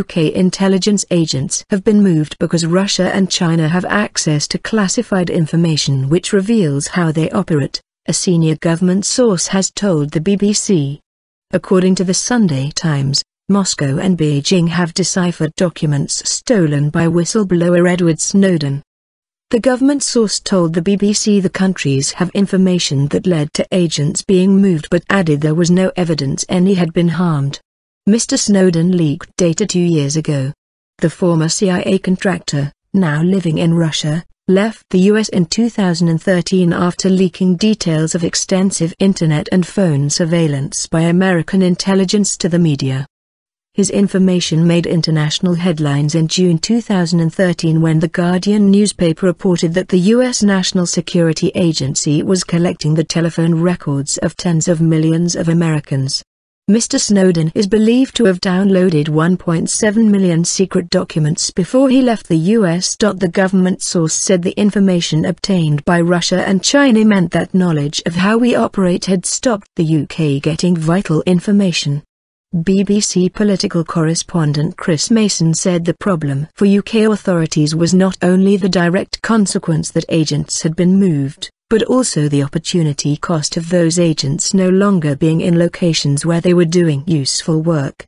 UK intelligence agents have been moved because Russia and China have access to classified information which reveals how they operate, a senior government source has told the BBC. According to the Sunday Times, Moscow and Beijing have deciphered documents stolen by whistleblower Edward Snowden. The government source told the BBC the countries have information that led to agents being moved but added there was no evidence any had been harmed. Mr. Snowden leaked data two years ago. The former CIA contractor, now living in Russia, left the US in 2013 after leaking details of extensive internet and phone surveillance by American intelligence to the media. His information made international headlines in June 2013 when The Guardian newspaper reported that the U.S. National Security Agency was collecting the telephone records of tens of millions of Americans. Mr. Snowden is believed to have downloaded 1.7 million secret documents before he left the US. The government source said the information obtained by Russia and China meant that knowledge of how we operate had stopped the UK getting vital information. BBC political correspondent Chris Mason said the problem for UK authorities was not only the direct consequence that agents had been moved but also the opportunity cost of those agents no longer being in locations where they were doing useful work.